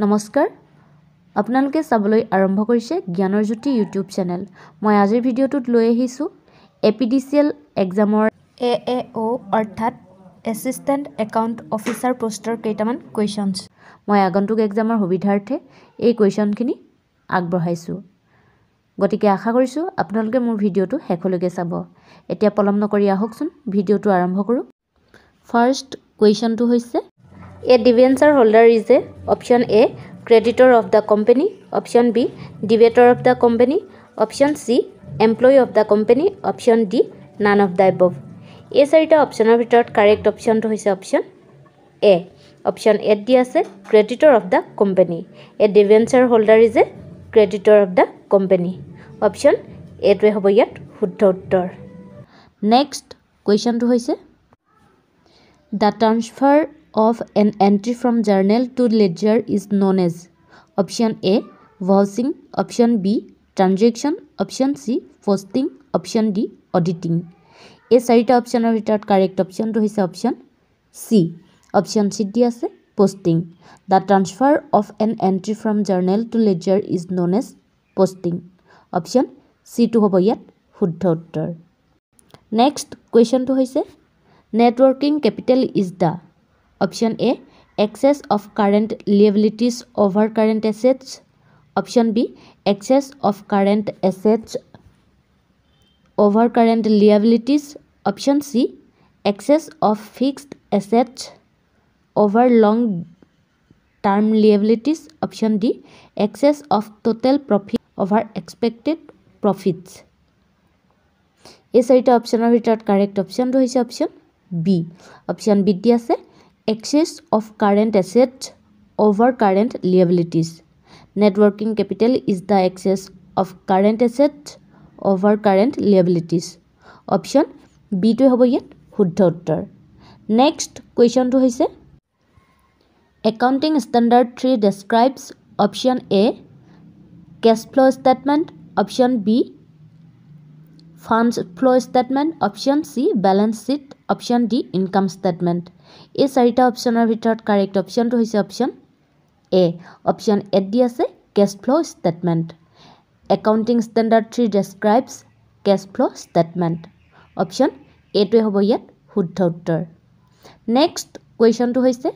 নমস্কাৰ আপোনালোকে চাবলৈ আৰম্ভ কৰিছে জ্ঞানৰ জ্যোতি ইউটিউব চেনেল মই আজিৰ ভিডিঅ'টোত লৈ আহিছোঁ A P D C L এক্সামৰ এ এ অ' অৰ্থাৎ এচিষ্টেণ্ট একাউণ্ট অফিচাৰ পোষ্টৰ কেইটামান কুৱেশ্যনছ মই আগন্তুক এক্সামৰ সুবিধাৰ্থে এই কুৱেশ্যনখিনি আগবঢ়াইছোঁ গতিকে আশা কৰিছোঁ আপোনালোকে মোৰ ভিডিঅ'টো শেষলৈকে চাব এতিয়া পলম নকৰি আহকচোন ভিডিঅ'টো আৰম্ভ কৰোঁ ফাৰ্ষ্ট কুৱেশ্যনটো হৈছে a debenture holder is a option A creditor of the company option B debtor of the company option C employee of the company option D none of the above এই চাৰিটা অপশ্যনৰ ভিতৰত কাৰেক্ট অপশ্যনটো হৈছে option A option এত দি আছে creditor of the company a debenture holder is a creditor of the company option এটোৱে হ'ব ইয়াত শুদ্ধ উত্তৰ নেক্সট কুৱেশ্যনটো হৈছে the transfer of an entry from journal to ledger is known as option a vouching option b transaction option c posting option d auditing a sarita option of it correct option to his option c option c d as posting the transfer of an entry from journal to ledger is known as posting option c to hobo yet hood doctor next question to his networking capital is the option A excess of current liabilities over current assets option B excess of current assets over current liabilities option C excess of fixed assets over long term liabilities option D excess of total profit over expected profits এই চাৰিটা অপশ্যনৰ ভিতৰত correct অপশ্যনটো হৈছে option B option বিত দি আছে excess of current asset over current liabilities networking capital is the excess of current asset over current liabilities option বিটোৱে হ'ব ইয়াত শুদ্ধ উত্তৰ নেক্সট কুৱেশ্যনটো হৈছে accounting standard three describes option A cash flow' statement option B funds flow' statement option C balance sheet option D income statement এই চাৰিটা অপশ্যনৰ ভিতৰত কাৰেক্ট অপশ্যনটো হৈছে অপশ্যন এ অপশ্যন এত দি আছে cash flow' statement accounting standard three describes cash flow' statement option এটোৱে হ'ব ইয়াত শুদ্ধ উত্তৰ নেক্সট কুৱেশ্যনটো হৈছে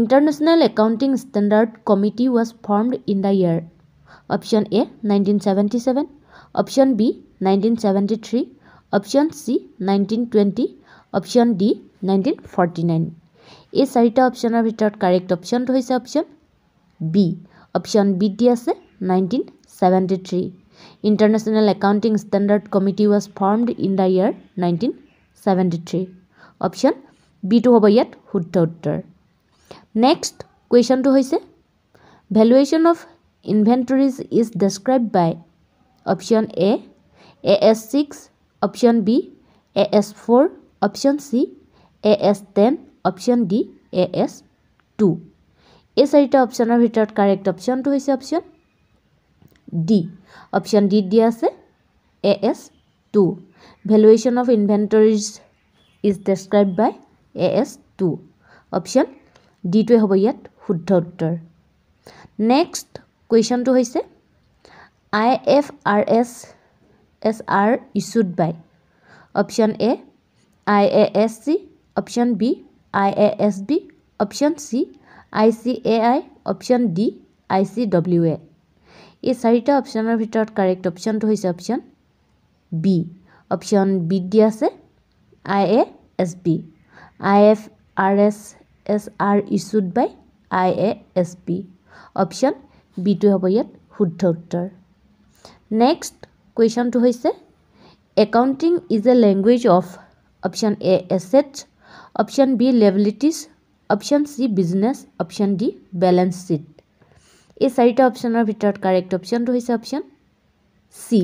international accounting standard committee was formed in the year option A nineteen seventy seven option B nineteen seventy three option C nineteen twenty option D nineteen forty nine এই চাৰিটা অপশ্যনৰ ভিতৰত কাৰেক্ট অপশ্যনটো হৈছে অপশ্যন বি অপশ্যন বি টি আছে nineteen seventy three international accounting standard committee was formed in the year nineteen seventy three option বিটো হ'ব ইয়াত শুদ্ধ উত্তৰ নেক্সট কুৱেশ্যনটো হৈছে valuation of inventories is describe by option A A S six option B A S four option C A S ten option D A S two এই চাৰিটা অপশ্যনৰ ভিতৰত কাৰেক্ট অপশ্যনটো হৈছে অপশ্যন ডি অপশ্যন ডিত দিয়া আছে A S two valuation of inventories is describe by A S two option ডিটোৱে হ'ব ইয়াত শুদ্ধ উত্তৰ নেক্সট কুৱেশ্যনটো হৈছে I F R S S R issued by option A I A S C option B I A S B option C I C A I option D I C W A এই চাৰিটা অপশ্যনৰ ভিতৰত correct অপশ্যনটো হৈছে option B option B ডি আছে আই A S B I F R S S R issued by I A S B option বিটো হ'ব ইয়াত শুদ্ধ উত্তৰ নেক্সট কুৱেশ্যনটো হৈছে accounting is a language of option A asset option B liabilities option C business option D balance sheet ये चारिटा option भर कारेक्ट अप्शन तो अप्शन सी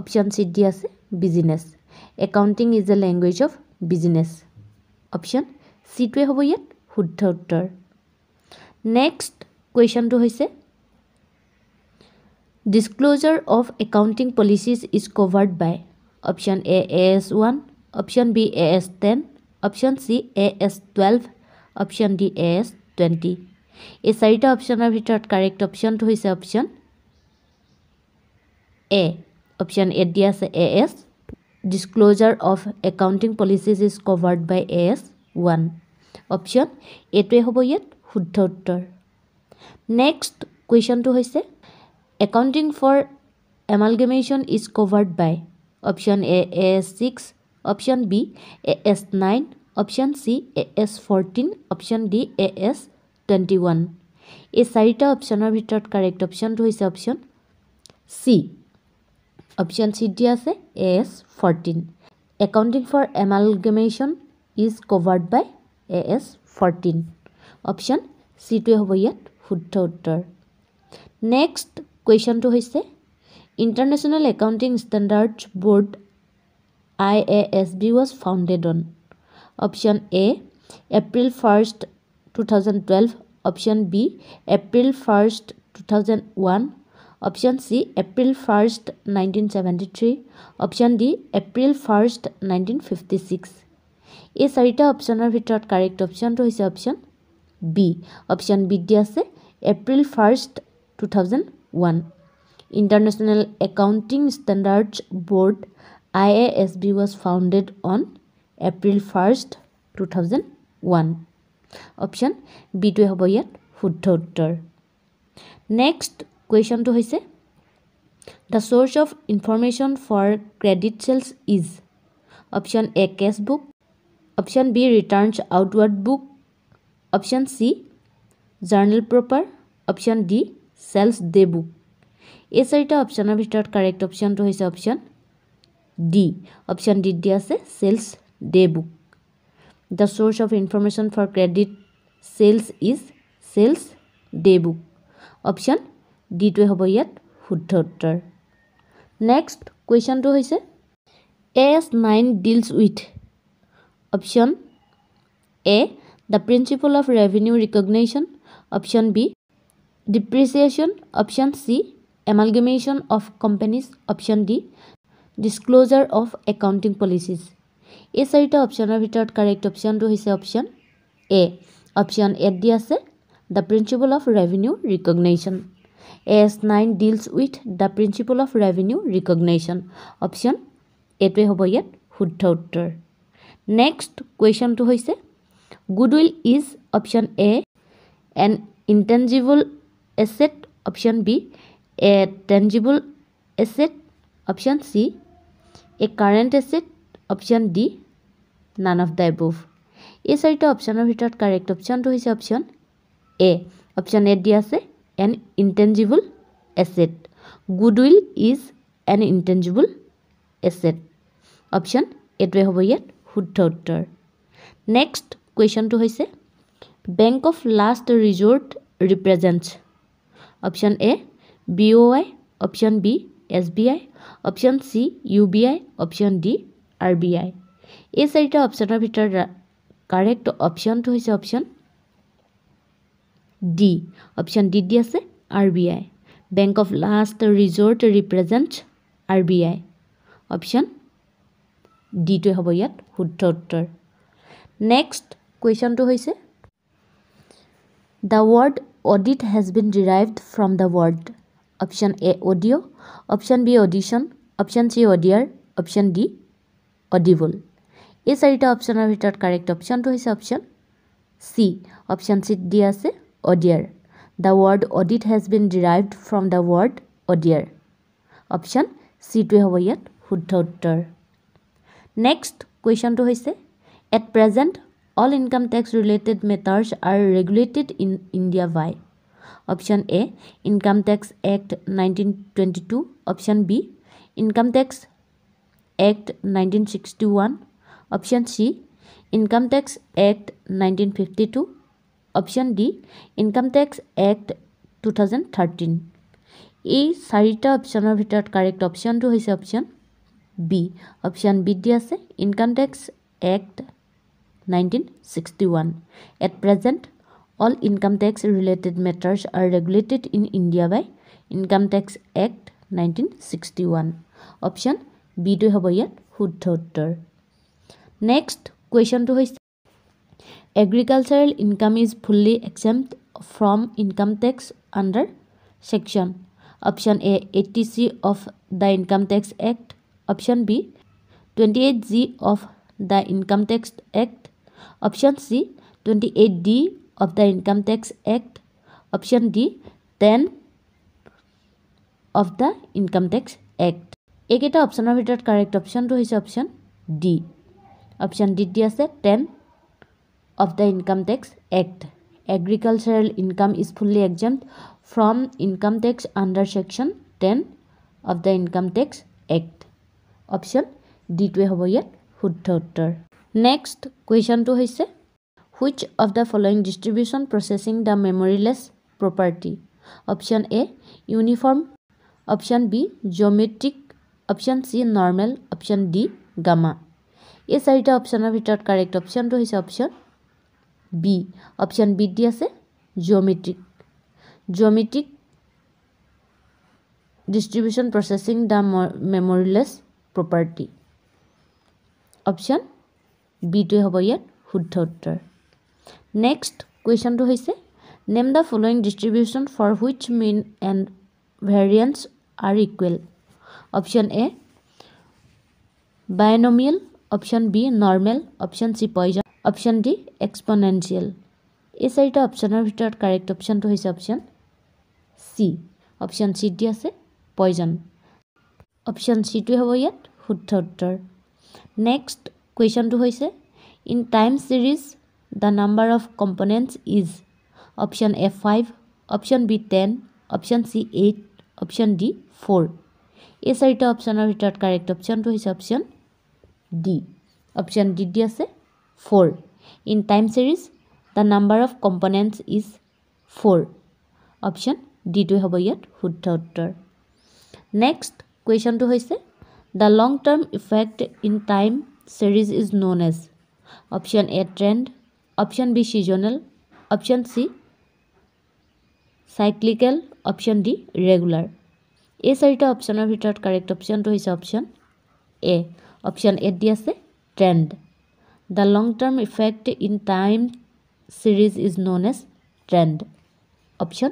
अप्शन सीट दी आज business accounting is a language of business option सीटे हम इतना शुद्ध उत्तर नेक्स्ट क्वेश्चन तो disclosure of accounting policies is covered by option A S one option B A S ten option C A S twelve option D A S twenty এই চাৰিটা অপশ্যনৰ ভিতৰত কাৰেক্ট অপশ্যনটো হৈছে অপশ্যন এ অপশ্যন এত দিয়া আছে A S disclosure of accounting policies is covered by A S one option এইটোৱে হ'ব ইয়াত শুদ্ধ উত্তৰ নেক্সট কুৱেশ্যনটো হৈছে accounting for amalgamation is covered by option A A S six option B A S nine option C A S fourteen option D A S twenty one এই চাৰিটা অপশ্যনৰ ভিতৰত কাৰেক্ট অপশ্যনটো হৈছে অপশ্যন চি অপশ্যন চিত দিয়া আছে A S fourteen accounting for amalgamation is covered by A S fourteen option চিটোৱে হ'ব ইয়াত শুদ্ধ উত্তৰ নেক্সট কুৱেশ্যনটো হৈছে international accounting standard board I A S B was founded on option A April first two thousand twelve option B April first two thousand one option C April first nineteen seventy three option D April first nineteen fifty six এই চাৰিটা অপশ্যনৰ ভিতৰত correct অপশ্যনটো হৈছে option B option বিত দিয়া আছে April first two thousand one international accounting standards board I A S B was founded on April first two thousand one option বিটোৱে হ'ব ইয়াত শুদ্ধ উত্তৰ নেক্সট কুৱেশ্যনটো হৈছে the source of information for credit sales is option A cash book option B returns outward book option C journal proper option D sales day book এই চাৰিটা অপশ্যনৰ ভিতৰত কাৰেক্ট অপশ্যনটো হৈছে অপশ্যন ডি অপশ্যন ডি দিয়া আছে sales day book the source of information for credit sales is sales day book option ডিটোৱে হ'ব ইয়াত শুদ্ধ উত্তৰ নেক্সট কুৱেশ্যনটো হৈছে AS nine deals with option A the principle of revenue recognition option B depreciation option C amalgamation of companies option D disclosure of accounting policies এই চাৰিটা অপশ্যনৰ ভিতৰত কাৰেক্ট অপশ্যনটো হৈছে অপশ্যন এ অপশ্যন এত দি আছে the principle of revenue recognization AS nine deals with the principle of revenue recognization option এইটোৱে হ'ব ইয়াত শুদ্ধ উত্তৰ নেক্সট কুৱেশ্যনটো হৈছে goodwill is option A an intangible asset option B a tangible asset option C a current asset option D none of the above এই চাৰিটা অপশ্যনৰ ভিতৰত কাৰেক্ট অপশ্যনটো হৈছে অপশ্যন এ অপশ্যন এত দি আছে an intangible asset goodwill is an intangible asset option এইটোৱে হ'ব ইয়াত শুদ্ধ উত্তৰ নেক্সট কুৱেশ্যনটো হৈছে bank of last resort represents option A B O' Y option B S B I option C U B I option D R B I এই চাৰিটা অপশ্যনৰ ভিতৰত কাৰেক্ট অপশ্যনটো হৈছে option D option D D আছে R B I bank of last resort represent R B I option ডিটোৱে হ'ব ইয়াত শুদ্ধ উত্তৰ নেক্সট কুৱেশ্যনটো হৈছে the word audit has been derived from the world option A audio' option B audition option C audire option D audible এই চাৰিটা অপশ্যনৰ ভিতৰত কাৰেক্ট অপশ্যনটো হৈছে অপশ্যন চি অপশ্যন চিত দিয়া আছে audire the word audit has been derived from the word audire option চিটোৱে হ'ব ইয়াত শুদ্ধ উত্তৰ নেক্সট কুৱেশ্যনটো হৈছে at present all income tax related matters are regulated in India by option A income tax act nineteen twenty two option B income tax act nineteen sixty one option C income tax act nineteen fifty two option D income tax act two thousand thirteen এই চাৰিটা অপশ্যনৰ ভিতৰত correct অপশ্যনটো হৈছে option B option বিত দি আছে income tax act nineteen sixty one at present all income tax related matters are regulated in India by income tax act nineteen sixty one option বিটোৱে হ'ব ইয়াত শুদ্ধ উত্তৰ নেক্সট কুৱেশ্যনটো হৈছে agricultural income is fully exempt from income tax under section option A eighty C of the income tax act option B twenty eight G of the income tax act option C twenty eight D of the income tax act option d 10 of the income tax act ekita option r bitot correct option to hoise option d option d di ase 10 of the income tax act agricultural income is fully exempt from income tax under section 10 of the income tax act option d to hobo yet next question to hoise which of the following distribution processing the memoryless property option a uniform option b geometric option c normal option d gamma এই চাৰিটা অপশ্যনৰ ভিতৰত correct অপশ্যনটো হৈছে option B option বিত দি আছে geometric geometric distribution possessing the memoryless property option বিটোৱে হ'ব ইয়াত শুদ্ধ উত্তৰ নেক্সট কুৱেশ্যনটো হৈছে name the following distribution for which mean and variance are equal option A binomial option B normal option C Poisson option D exponential এই চাৰিটা অপশ্যনৰ ভিতৰত কাৰেক্ট অপশ্যনটো হৈছে অপশ্যন চি অপশ্যন চিত দি আছে পইজন অপশ্যন চিটোৱে হ'ব ইয়াত শুদ্ধ উত্তৰ নেক্সট কুৱেশ্যনটো হৈছে in time series the number of components is option a 5 option b 10 option c 8 option d 4 এই চাৰিটা অপশ্যনৰ ভিতৰত কাৰেক্ট অপশ্যনটো হৈছে option D option D D আছে four in time series the number of components is four option ডিটোৱে হ'ব ইয়াত শুদ্ধ উত্তৰ নেক্সট কুৱেশ্যনটো হৈছে the long term effect in time series is known as option A trend option B seasonal option C cyclical option D regular এই চাৰিটা অপশ্যনৰ ভিতৰত কাৰেক্ট অপশ্যনটো হৈছে অপশ্যন এ অপশ্যন এত দি আছে trend the long term effect in time series is known as trend option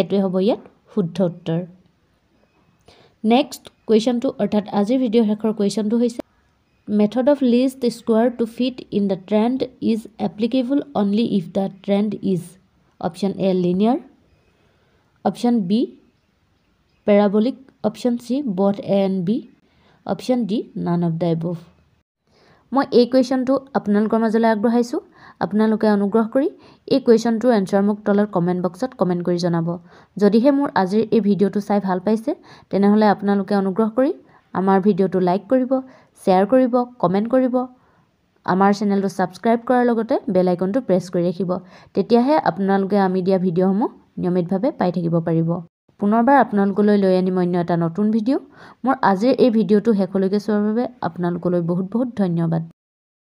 এইটোৱে হ'ব ইয়াত শুদ্ধ উত্তৰ নেক্সট কুৱেশ্যনটো অৰ্থাৎ আজিৰ ভিডিঅ' শেষৰ কুৱেশ্যনটো হৈছে method of least square to fit in the trend is applicable only if the trend is option a linear option b parabolic option c both a and b option d none of the above মই এই কুৱেশ্যনটো আপোনালোকৰ মাজলৈ আগবঢ়াইছোঁ আপোনালোকে অনুগ্ৰহ কৰি এই কুৱেশ্যনটোৰ answer মোক তলত কমেণ্ট বক্সত কমেণ্ট কৰি জনাব যদিহে মোৰ আজিৰ এই ভিডিঅ'টো চাই ভাল পাইছে তেনেহ'লে আপোনালোকে অনুগ্ৰহ কৰি আমাৰ ভিডিঅ'টো লাইক কৰিব শ্বেয়াৰ কৰিব কমেণ্ট কৰিব আমাৰ চেনেলটো ছাবস্ক্ৰাইব কৰাৰ লগতে বেলাইকনটো প্ৰেছ কৰি ৰাখিব তেতিয়াহে আপোনালোকে আমি দিয়া ভিডিঅ'সমূহ নিয়মিতভাৱে পাই থাকিব পাৰিব পুনৰবাৰ আপোনালোকলৈ লৈ আনিম অন্য এটা নতুন ভিডিঅ' মোৰ আজিৰ এই ভিডিঅ'টো শেষলৈকে চোৱাৰ বাবে আপোনালোকলৈ বহুত বহুত ধন্যবাদ